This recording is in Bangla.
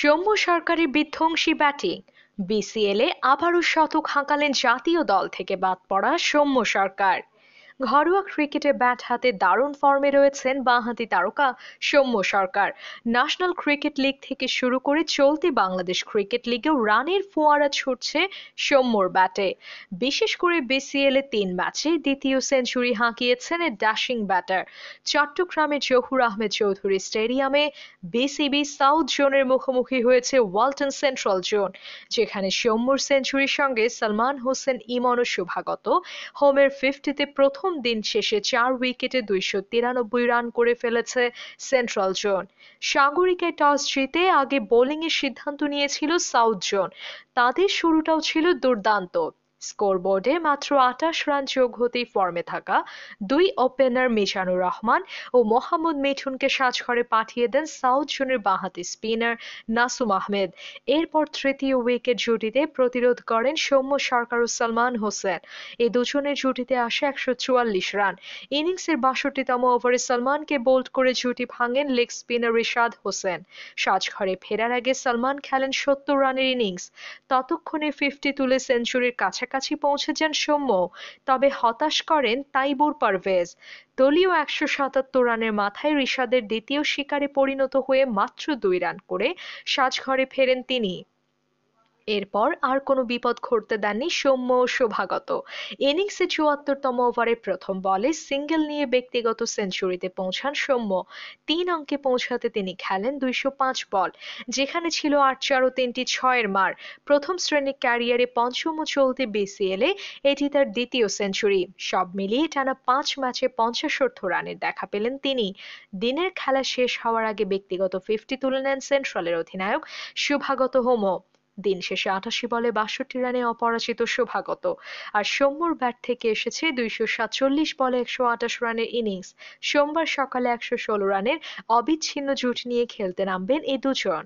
সৌম্য সরকারের বিধ্বংসী ব্যাটিং বিসিএলে আবারও শতক হাঁকালেন জাতীয় দল থেকে বাদ পড়া সৌম্য সরকার ঘরোয়া ক্রিকেটে ব্যাট হাতে দারুণ ফর্মে রয়েছেন বাঁহাতি তারকা Soumya Sarkar national cricket league থেকে শুরু করে চলতি বাংলাদেশ ক্রিকেট লিগেও রানের ফোয়ারা ছুটছে সৌম্যর ব্যাটে বিশেষ করে বিসিএল এ তিন ম্যাচে দ্বিতীয় সেঞ্চুরি হাঁকিয়েছেন এ ড্যাশিং ব্যাটার চট্টগ্রামের জহুর আহমেদ চৌধুরী স্টেডিয়ামে বিসিবি সাউথ জোনের মুখোমুখি হয়েছে ওয়ালটন সেন্ট্রাল জোন যেখানে সৌম্যর সেঞ্চুরির সঙ্গে সালমান হোসেন ইমন ও শুভাগত হোমের ফিফটিতে প্রথম প্রথম দিন শেষে চার উইকেটে দুইশো তিরানব্বই রান করে ফেলেছে সেন্ট্রাল জোন সাগরিকে টস জিতে আগে বোলিংয়ের সিদ্ধান্ত নিয়েছিল সাউথ জোন তাদের শুরুটাও ছিল দুর্দান্ত স্কোরবোর্ডে মাত্র আঠাশ রান যোগ হতেই ফর্মে থাকা দুই ওপেনার মিজানুর রহমান ও মোহাম্মদ মিঠুনকে সাজঘরে পাঠিয়ে দেন সাউথ জোনের বাঁহাতি স্পিনার নাসুম আহমেদ এরপর তৃতীয় উইকেট জুটিতে প্রতিরোধ করেন সৌম্য সরকার ও সালমান হোসেন এই দুজনের জুটিতে আসে একশো চুয়াল্লিশ রান ইনিংসের বাষট্টিতম ওভারে সালমানকে বোল্ড করে জুটি ভাঙেন লেগ স্পিনার রিশাদ হোসেন সাজঘরে ফেরার আগে সালমান খেলেন সত্তর রানের ইনিংস ততক্ষণে ফিফটি তুলে সেঞ্চুরির কাছাকাছি কাছে পৌঁছে যান সৌম্য তবে হতাশ করেন তাইবুর পারভেজ দলীয় একশো সাতাত্তর রানের মাথায় ঋষাদের দ্বিতীয় শিকারে পরিণত হয়ে মাত্র দুই রান করে সাজঘরে ফেরেন তিনি এরপর আর কোনো বিপদ ঘটতে দেননি সৌম্য ও শোভাগত ইনিংসে চুয়াত্তরতম ওভারে প্রথম বলে সিঙ্গেল নিয়ে ব্যক্তিগত সেঞ্চুরিতে পৌঁছান সৌম্য তিন অঙ্কে পৌঁছাতে তিনি খেলেন দুইশো পাঁচ বল যেখানে ছিল আট চার ও তিনটি ছয়ের মার প্রথম শ্রেণীর ক্যারিয়ারে পঞ্চম চলতি বিসিএল এ এটি তার দ্বিতীয় সেঞ্চুরি সব মিলিয়ে টানা পাঁচ ম্যাচে পঞ্চাশোর্ধ রানের দেখা পেলেন তিনি দিনের খেলা শেষ হওয়ার আগে ব্যক্তিগত ফিফটি তুলে নেন সেন্ট্রালের অধিনায়ক শুভাগত হোমো দিন শেষে আঠাশি বলে বাষট্টি রানে অপরাজিত শোভাগত আর সৌম্যর ব্যাট থেকে এসেছে দুইশো সাতচল্লিশ বলে একশো আঠাশ রানের ইনিংস সোমবার সকালে একশো ষোলো রানের অবিচ্ছিন্ন জুটি নিয়ে খেলতে নামবেন এ দুজন